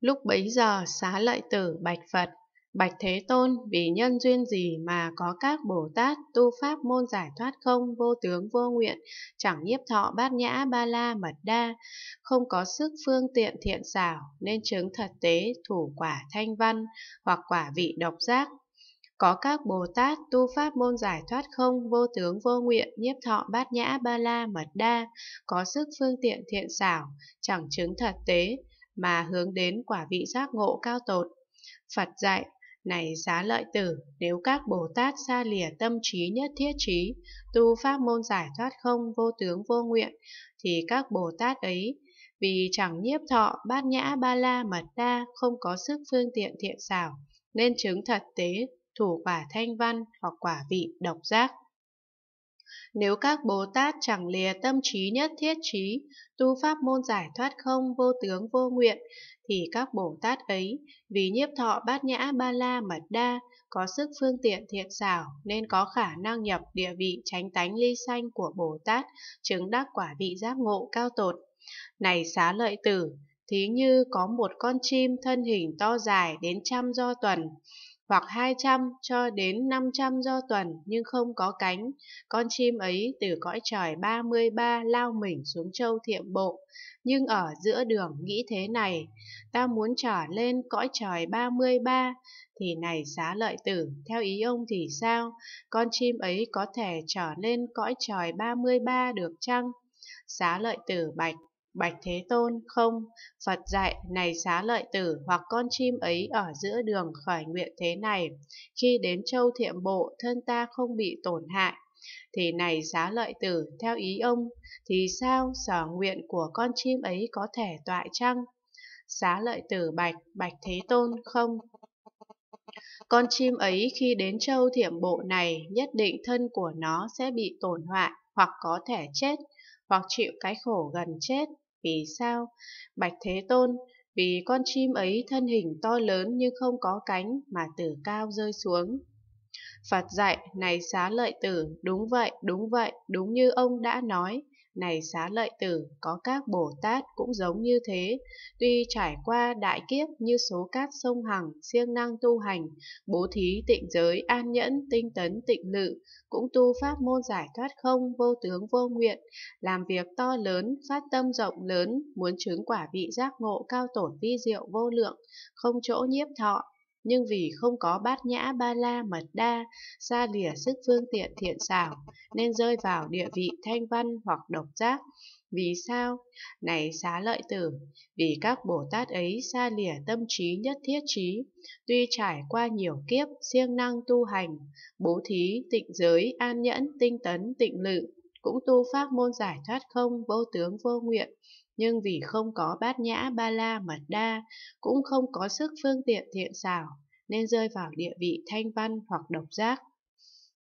Lúc bấy giờ xá lợi tử bạch Phật, bạch Thế Tôn vì nhân duyên gì mà có các Bồ Tát tu pháp môn giải thoát không vô tướng vô nguyện, chẳng nhiếp thọ bát nhã ba la mật đa, không có sức phương tiện thiện xảo nên chứng thật tế thủ quả thanh văn hoặc quả vị độc giác có các Bồ Tát tu pháp môn giải thoát không vô tướng vô nguyện nhiếp thọ bát nhã ba la mật đa, có sức phương tiện thiện xảo, chẳng chứng thật tế, mà hướng đến quả vị giác ngộ cao tột. Phật dạy, này giá lợi tử, nếu các Bồ Tát xa lìa tâm trí nhất thiết trí, tu pháp môn giải thoát không vô tướng vô nguyện, thì các Bồ Tát ấy vì chẳng nhiếp thọ, bát nhã, ba la, mật đa, không có sức phương tiện thiện xảo, nên chứng thật tế, thủ quả thanh văn hoặc quả vị độc giác. Nếu các Bồ Tát chẳng lìa tâm trí nhất thiết trí, tu pháp môn giải thoát không vô tướng vô nguyện, thì các Bồ Tát ấy, vì nhiếp thọ bát nhã ba la mật đa, có sức phương tiện thiện xảo nên có khả năng nhập địa vị tránh tánh ly sanh của Bồ Tát, chứng đắc quả vị giác ngộ cao tột. Này xá lợi tử, thí như có một con chim thân hình to dài đến trăm do tuần, hoặc 200 cho đến 500 do tuần nhưng không có cánh, con chim ấy từ cõi trời 33 lao mình xuống châu thiệm bộ, nhưng ở giữa đường nghĩ thế này, ta muốn trở lên cõi trời 33, thì này xá lợi tử, theo ý ông thì sao, con chim ấy có thể trở lên cõi trời 33 được chăng? Xá lợi tử bạch, Bạch Thế Tôn, không, Phật dạy, này xá lợi tử hoặc con chim ấy ở giữa đường khởi nguyện thế này, khi đến châu thiệm bộ, thân ta không bị tổn hại. Thì này xá lợi tử, theo ý ông, thì sao sở nguyện của con chim ấy có thể tọa chăng? Xá lợi tử bạch, bạch thế tôn, không, con chim ấy khi đến châu thiểm bộ này nhất định thân của nó sẽ bị tổn hoại hoặc có thể chết hoặc chịu cái khổ gần chết. Vì sao? Bạch Thế Tôn, vì con chim ấy thân hình to lớn nhưng không có cánh mà từ cao rơi xuống. Phật dạy, này xá lợi tử, đúng vậy, đúng vậy, đúng như ông đã nói này xá lợi tử có các Bồ Tát cũng giống như thế, tuy trải qua đại kiếp như số cát sông Hằng, siêng năng tu hành, bố thí tịnh giới, an nhẫn, tinh tấn, tịnh lự, cũng tu pháp môn giải thoát không, vô tướng vô nguyện, làm việc to lớn, phát tâm rộng lớn, muốn chứng quả vị giác ngộ cao tổn vi diệu vô lượng, không chỗ nhiếp thọ, nhưng vì không có bát nhã ba la mật đa, xa lìa sức phương tiện thiện xảo, nên rơi vào địa vị thanh văn hoặc độc giác. Vì sao? Này xá lợi tử, vì các Bồ Tát ấy xa lìa tâm trí nhất thiết trí, tuy trải qua nhiều kiếp, siêng năng tu hành, bố thí, tịnh giới, an nhẫn, tinh tấn, tịnh lự, cũng tu pháp môn giải thoát không, vô tướng vô nguyện, nhưng vì không có bát nhã ba la mật đa, cũng không có sức phương tiện thiện xảo, nên rơi vào địa vị thanh văn hoặc độc giác.